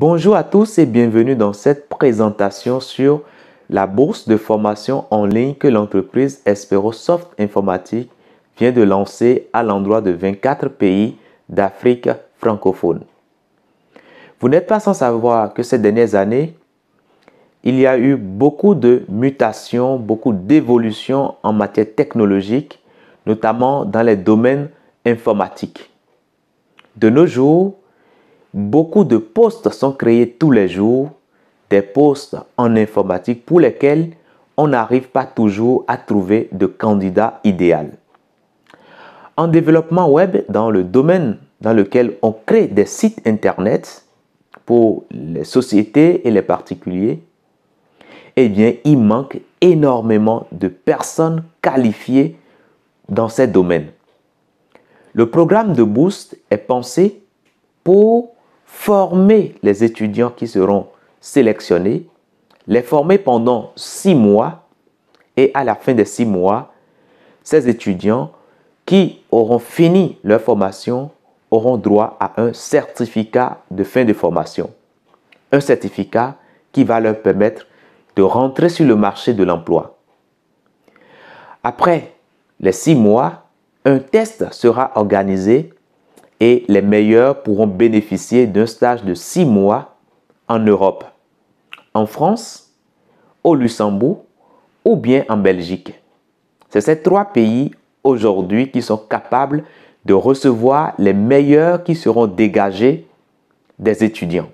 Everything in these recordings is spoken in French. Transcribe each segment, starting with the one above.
Bonjour à tous et bienvenue dans cette présentation sur la bourse de formation en ligne que l'entreprise Esperosoft Informatique vient de lancer à l'endroit de 24 pays d'Afrique francophone. Vous n'êtes pas sans savoir que ces dernières années, il y a eu beaucoup de mutations, beaucoup d'évolutions en matière technologique, notamment dans les domaines informatiques. De nos jours, Beaucoup de postes sont créés tous les jours, des postes en informatique pour lesquels on n'arrive pas toujours à trouver de candidat idéal. En développement web, dans le domaine dans lequel on crée des sites Internet pour les sociétés et les particuliers, eh bien, il manque énormément de personnes qualifiées dans ces domaines. Le programme de Boost est pensé pour former les étudiants qui seront sélectionnés, les former pendant six mois et à la fin des six mois, ces étudiants qui auront fini leur formation auront droit à un certificat de fin de formation. Un certificat qui va leur permettre de rentrer sur le marché de l'emploi. Après les six mois, un test sera organisé et les meilleurs pourront bénéficier d'un stage de six mois en Europe, en France, au Luxembourg ou bien en Belgique. C'est ces trois pays aujourd'hui qui sont capables de recevoir les meilleurs qui seront dégagés des étudiants.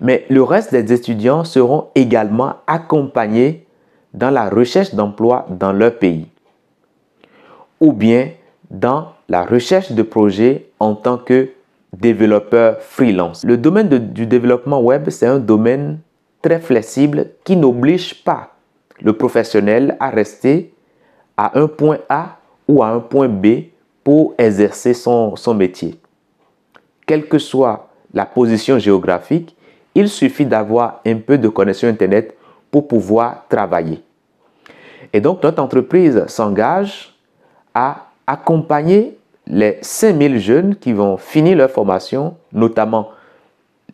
Mais le reste des étudiants seront également accompagnés dans la recherche d'emploi dans leur pays ou bien dans la recherche de projets en tant que développeur freelance. Le domaine du développement web, c'est un domaine très flexible qui n'oblige pas le professionnel à rester à un point A ou à un point B pour exercer son, son métier. Quelle que soit la position géographique, il suffit d'avoir un peu de connexion Internet pour pouvoir travailler. Et donc, notre entreprise s'engage à accompagner les 5000 jeunes qui vont finir leur formation, notamment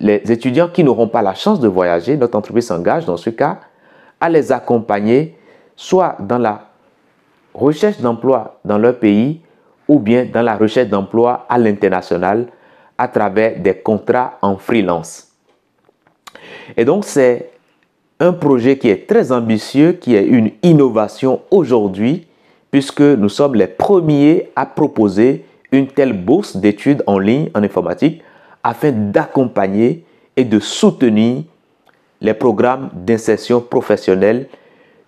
les étudiants qui n'auront pas la chance de voyager, notre entreprise s'engage dans ce cas à les accompagner soit dans la recherche d'emploi dans leur pays ou bien dans la recherche d'emploi à l'international à travers des contrats en freelance. Et donc c'est un projet qui est très ambitieux, qui est une innovation aujourd'hui puisque nous sommes les premiers à proposer une telle bourse d'études en ligne en informatique afin d'accompagner et de soutenir les programmes d'insertion professionnelle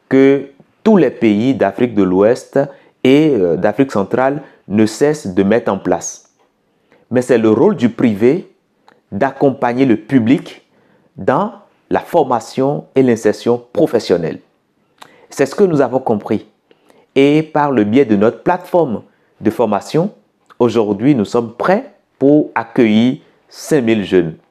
que tous les pays d'Afrique de l'Ouest et euh, d'Afrique centrale ne cessent de mettre en place. Mais c'est le rôle du privé d'accompagner le public dans la formation et l'insertion professionnelle. C'est ce que nous avons compris et par le biais de notre plateforme de formation, aujourd'hui, nous sommes prêts pour accueillir 5000 jeunes.